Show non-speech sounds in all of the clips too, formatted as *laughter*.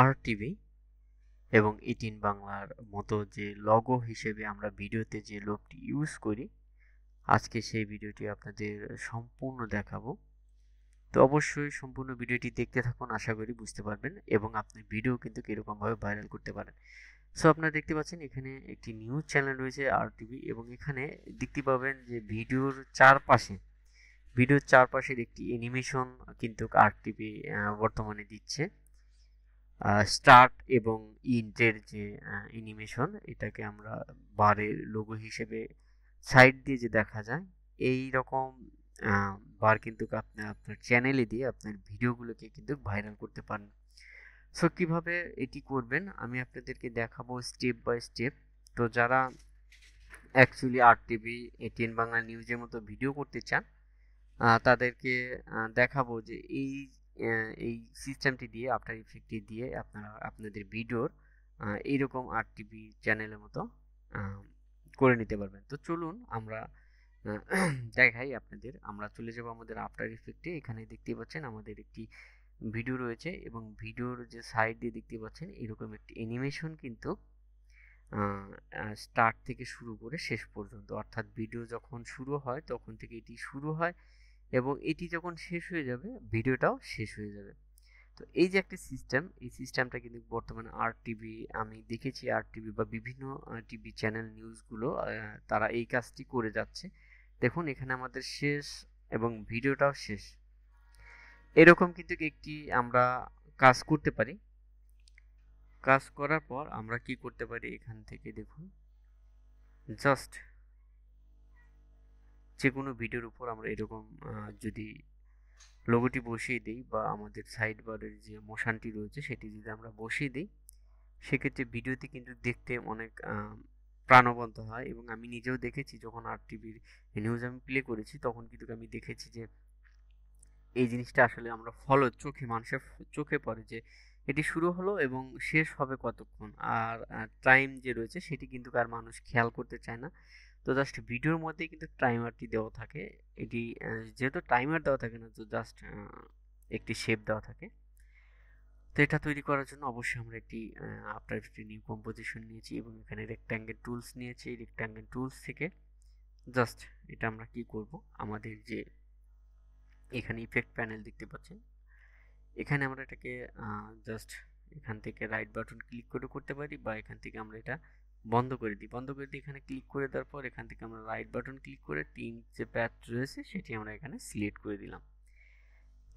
আর TV এবং e-TIN বাংলার মতো যে লগো হিসেবে আমরা ভিডিওতে যে লোগটি ইউজ করি আজকে সেই ভিডিওটি আপনাদের সম্পূর্ণ দেখাবো তো অবশ্যই সম্পূর্ণ ভিডিওটি দেখতে থাকুন আশা করি বুঝতে পারবেন এবং আপনি ভিডিও কিন্তু কীরকমভাবে ভাইরাল করতে পারেন সো আপনারা দেখতে পাচ্ছেন এখানে একটি নিউজ চ্যানেল রয়েছে আর টিভি এবং এখানে দেখতে পাবেন যে ভিডিওর চারপাশে ভিডিওর চারপাশের একটি অ্যানিমেশন কিন্তু আর টিভি বর্তমানে দিচ্ছে স্টার্ট এবং ইন্টের যে অ্যানিমেশন এটাকে আমরা বারের লোগো হিসেবে সাইড দিয়ে যে দেখা যায় এই রকম বার কিন্তু আপনি আপনার চ্যানেলে দিয়ে আপনার ভিডিওগুলোকে কিন্তু ভাইরাল করতে পারেন সো কীভাবে এটি করবেন আমি আপনাদেরকে দেখাবো স্টেপ বাই স্টেপ তো যারা অ্যাকচুয়ালি আর টিভি এটিএন বাংলা নিউজের মতো ভিডিও করতে চান তাদেরকে দেখাবো যে এই এই সিস্টেমটি দিয়ে আফটার ইফেক্টটি দিয়ে আপনারা আপনাদের ভিডিওর এইরকম আর টিভি চ্যানেলের মতো করে নিতে পারবেন তো চলুন আমরা *clears throat* দেখাই আপনাদের আমরা চলে যাব আমাদের আফটার ইফেক্টে এখানে দেখতে পাচ্ছেন আমাদের একটি ভিডিও রয়েছে এবং ভিডিওর যে সাইড দিয়ে দেখতে পাচ্ছেন এরকম একটি অ্যানিমেশন কিন্তু স্টার্ট থেকে শুরু করে শেষ পর্যন্ত অর্থাৎ ভিডিও যখন শুরু হয় তখন থেকে এটি শুরু হয় এবং এটি যখন শেষ হয়ে যাবে ভিডিওটাও শেষ হয়ে যাবে তো এই যে একটা সিস্টেম এই সিস্টেমটা কিন্তু বর্তমানে আর টিভি আমি দেখেছি আর টিভি বা বিভিন্ন টিভি চ্যানেল নিউজগুলো তারা এই কাজটি করে যাচ্ছে দেখুন এখানে আমাদের শেষ এবং ভিডিওটাও শেষ এরকম কিন্তু একটি আমরা কাজ করতে পারি কাজ করার পর আমরা কি করতে পারি এখান থেকে দেখুন জাস্ট যে কোনো ভিডিওর উপর আমরা এরকম যদি লোগোটি বসিয়ে দিই বা আমাদের সাইড বারের যে মোশানটি রয়েছে সেটি যদি আমরা বসিয়ে দিই সেক্ষেত্রে ভিডিওটি কিন্তু দেখতে অনেক প্রাণবন্ত হয় এবং আমি নিজেও দেখেছি যখন আর টিভির নিউজ আমি প্লে করেছি তখন কিন্তু আমি দেখেছি যে এই জিনিসটা আসলে আমরা ফলো চোখে মানুষের চোখে পড়ে যে এটি শুরু হলো এবং শেষ হবে কতক্ষণ আর টাইম যে রয়েছে সেটি কিন্তু আর মানুষ খেয়াল করতে চায় না তো জাস্ট ভিডিওর মধ্যেই কিন্তু টাইমারটি দেওয়া থাকে এটি যেহেতু টাইমার দেওয়া থাকে না তো জাস্ট একটি শেপ দেওয়া থাকে তো এটা তৈরি করার জন্য অবশ্যই আমরা একটি আফটার একটি নিউ কম্পোজিশন নিয়েছি এবং এখানে রেক্ট্যাঙ্গেল টুলস নিয়েছি এই রেক্ট্যাঙ্গেল টুলস থেকে জাস্ট এটা আমরা কি করব আমাদের যে এখানে ইফেক্ট প্যানেল দেখতে পাচ্ছেন এখানে আমরা এটাকে জাস্ট এখান থেকে রাইট বাটন ক্লিক করে করতে পারি বা এখান থেকে আমরা এটা বন্ধ করে দিই বন্ধ করে দিই এখানে ক্লিক করে দেওয়ার পর এখান থেকে আমরা রাইট বাটন ক্লিক করে টিং যে প্যাথ রয়েছে সেটি আমরা এখানে সিলেক্ট করে দিলাম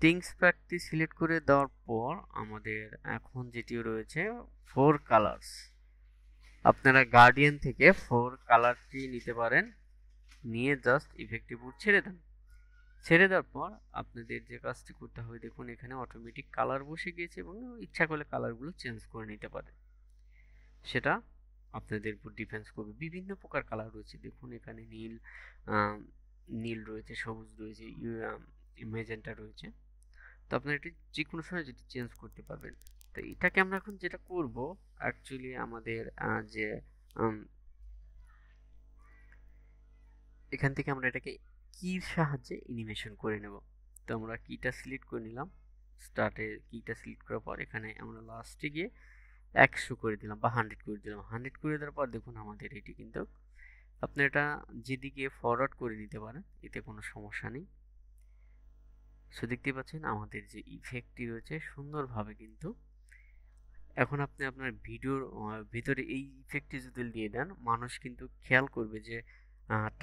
টিংস প্যাথটি সিলেক্ট করে দেওয়ার পর আমাদের এখন যেটি রয়েছে ফোর কালার্স আপনারা গার্ডিয়ান থেকে ফোর কালারটি নিতে পারেন নিয়ে জাস্ট ইফেক্টিভ ছেড়ে দেন ছেড়ে দেওয়ার পর আপনাদের যে কাজটি করতে হবে দেখুন এখানে অটোমেটিক কালার বসে গিয়েছে এবং ইচ্ছা করলে কালারগুলো চেঞ্জ করে নিতে পারেন সেটা আপনাদের উপর ডিফেন্স করবে বিভিন্ন প্রকার কালার রয়েছে দেখুন এখানে নীল নীল রয়েছে সবুজ রয়েছে ইমেজেন্টা রয়েছে তো আপনারা এটি যে কোনো সময় যেটি চেঞ্জ করতে পারবেন তো এটাকে আমরা এখন যেটা করব অ্যাকচুয়ালি আমাদের যে এখান থেকে আমরা এটাকে কির সাহায্যে অ্যানিমেশন করে নেব তো আমরা কিটা সিলেক্ট করে নিলাম স্টার্টে কিটা সিলেক্ট করার পর এখানে আমরা লাস্টে গিয়ে একশো করে দিলাম বা হান্ড্রেড করে দিলাম হান্ড্রেড করে দেওয়ার পর দেখুন আমাদের এটি কিন্তু আপনি এটা যেদিকে ফরওয়ার্ড করে নিতে পারেন এতে কোনো সমস্যা নেই সো দেখতে পাচ্ছেন আমাদের যে ইফেক্টটি রয়েছে সুন্দরভাবে কিন্তু এখন আপনি আপনার ভিডিওর ভিতরে এই ইফেক্টটি যদি দিয়ে দেন মানুষ কিন্তু খেয়াল করবে যে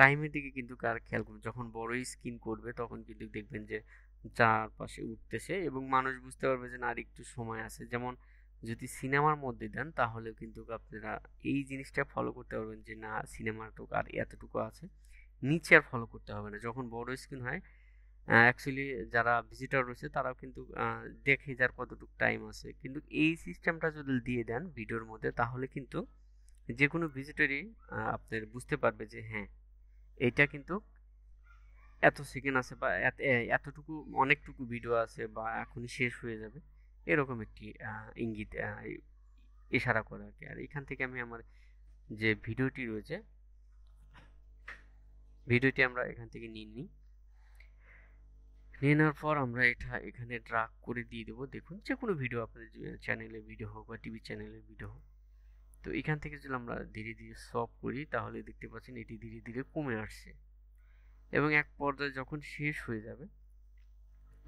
টাইমের দিকে কিন্তু কার খেয়াল করবে যখন বড় স্ক্রিন করবে তখন কিন্তু দেখবেন যে চারপাশে উঠতেছে এবং মানুষ বুঝতে পারবে যে না আর একটু সময় আছে যেমন যদি সিনেমার মধ্যে দেন তাহলেও কিন্তু আপনারা এই জিনিসটা ফলো করতে পারবেন যে না সিনেমাটুকু আর এতটুকু আছে নিচে আর ফলো করতে হবে না যখন বড় স্ক্রিন হয় অ্যাকচুয়ালি যারা ভিজিটার রয়েছে তারাও কিন্তু দেখে যার কতটুকু টাইম আছে কিন্তু এই সিস্টেমটা যদি দিয়ে দেন ভিডিওর মধ্যে তাহলে কিন্তু যে কোনো ভিজিটারই আপনার বুঝতে পারবে যে হ্যাঁ এটা কিন্তু এত সেকেন্ড আছে বা এতটুকু অনেকটুকু ভিডিও আছে বা এখনই শেষ হয়ে যাবে এরকম একটি ইঙ্গিত ইশারা করে আর কি আর এখান থেকে আমি আমার যে ভিডিওটি রয়েছে ভিডিওটি আমরা এখান থেকে নিয়ে নিই নিয়ে নেওয়ার পর আমরা এটা এখানে ড্রাগ করে দিয়ে দেবো দেখুন যে কোনো ভিডিও আপনার চ্যানেলে ভিডিও হোক বা টিভি চ্যানেলে ভিডিও হোক তো এখান থেকে যদি আমরা ধীরে ধীরে সফ করি তাহলে দেখতে পাচ্ছেন এটি ধীরে ধীরে কমে আসছে এবং এক পর্যায়ে যখন শেষ হয়ে যাবে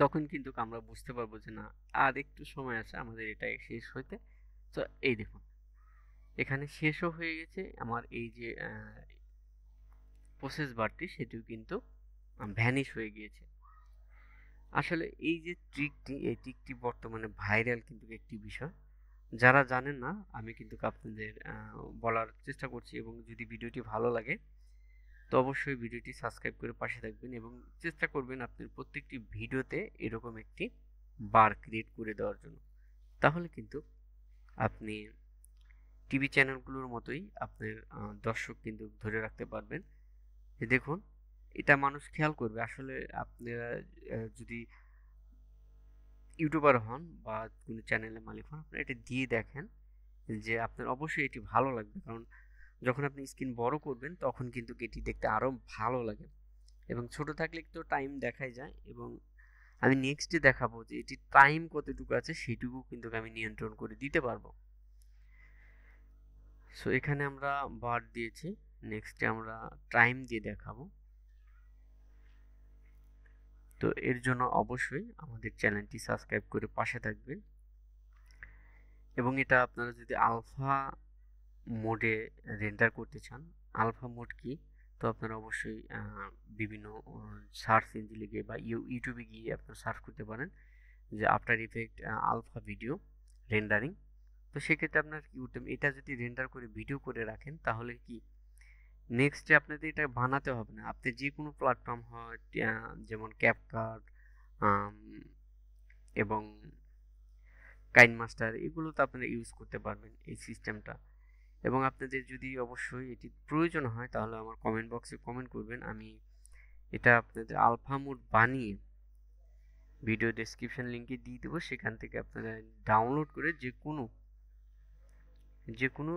তখন কিন্তু আমরা বুঝতে পারবো যে না আর একটু সময় আছে আমাদের এটা শেষ হইতে তো এই দেখুন এখানে শেষও হয়ে গেছে আমার এই যে প্রসেস বারটি সেটিও কিন্তু ভ্যানিশ হয়ে গিয়েছে আসলে এই যে ট্রিকটি এই ট্রিকটি বর্তমানে ভাইরাল কিন্তু একটি বিষয় যারা জানেন না আমি কিন্তু আপনাদের বলার চেষ্টা করছি এবং যদি ভিডিওটি ভালো লাগে তো অবশ্যই ভিডিওটি সাবস্ক্রাইব করে পাশে থাকবেন এবং চেষ্টা করবেন আপনার প্রত্যেকটি ভিডিওতে এরকম একটি বার ক্রিয়েট করে দেওয়ার জন্য তাহলে কিন্তু আপনি টিভি চ্যানেলগুলোর মতোই আপনার দর্শক কিন্তু ধরে রাখতে পারবেন যে দেখুন এটা মানুষ খেয়াল করবে আসলে আপনারা যদি ইউটিউবার হন বা কোনো চ্যানেলের মালিক হন আপনারা এটা দিয়ে দেখেন যে আপনার অবশ্যই এটি ভালো লাগবে কারণ যখন আপনি স্ক্রিন বড় করবেন তখন কিন্তু এটি দেখতে আরও ভালো লাগে এবং ছোট থাকলে তো টাইম দেখাই যায় এবং আমি নেক্সটে দেখাবো যে এটি টাইম কতটুকু আছে সেটুকু কিন্তু আমি নিয়ন্ত্রণ করে দিতে পারবো সো এখানে আমরা বার দিয়েছি নেক্সটে আমরা টাইম দিয়ে দেখাবো তো এর জন্য অবশ্যই আমাদের চ্যানেলটি সাবস্ক্রাইব করে পাশে থাকবেন এবং এটা আপনারা যদি আলফা মোডে রেন্ডার করতে চান আলফা মোড কি তো আপনারা অবশ্যই বিভিন্ন সার্চ ইঞ্জিনে গিয়ে বা ইউটিউবে গিয়ে আপনারা সার্চ করতে পারেন যে after effect alpha video rendering তো সেক্ষেত্রে আপনার ইউটিউব এটা যদি রেন্ডার করে ভিডিও করে রাখেন তাহলে কি নেক্সটে আপনাদের এটা বানাতে হবে না আপনি যে কোনো প্ল্যাটফর্ম হয় যেমন ক্যাপকার্ড এবং কাইন মাস্টার এগুলো তো আপনারা ইউজ করতে পারবেন এই সিস্টেমটা এবং আপনাদের যদি অবশ্যই এটি প্রয়োজন হয় তাহলে আমার কমেন্ট বক্সে কমেন্ট করবেন আমি এটা আপনাদের আলফামুড বানিয়ে ভিডিও ডেসক্রিপশন লিঙ্কে দিয়ে দেবো সেখান থেকে আপনারা ডাউনলোড করে যে কোনো যে কোনো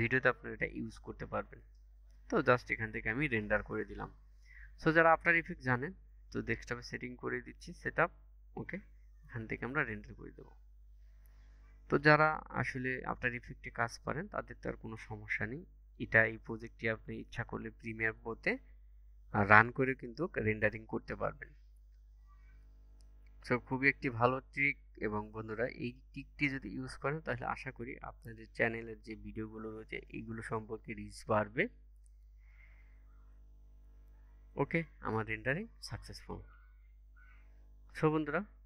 ভিডিওতে আপনারা এটা ইউজ করতে পারবেন তো জাস্ট এখান থেকে আমি রেন্ডার করে দিলাম সো যারা আপনার ইফেক্ট জানেন তো ডেস্কটপে সেটিং করে দিচ্ছি সেট ওকে এখান থেকে আমরা রেন্ডার করে দেবো তো যারা আসলে আফটার ইফেক্টে কাজ পারেন তাদের তো আর কোনো সমস্যা নেই এটা এই প্রজেক্টটি আপনি ইচ্ছা করলে প্রিমিয়ার প্রোতে রান করে কিন্তু রেন্ডারিং করতে পারবেন সো খুবই একটি ভালো ট্রিক এবং বন্ধুরা এই ট্রিকটি যদি ইউজ করেন তাহলে আশা করি আপনাদের চ্যানেলের যে ভিডিওগুলো রয়েছে এইগুলো সম্পর্কে রিচ বাড়বে ওকে আমার রেন্ডারিং সাকসেসফুল সো বন্ধুরা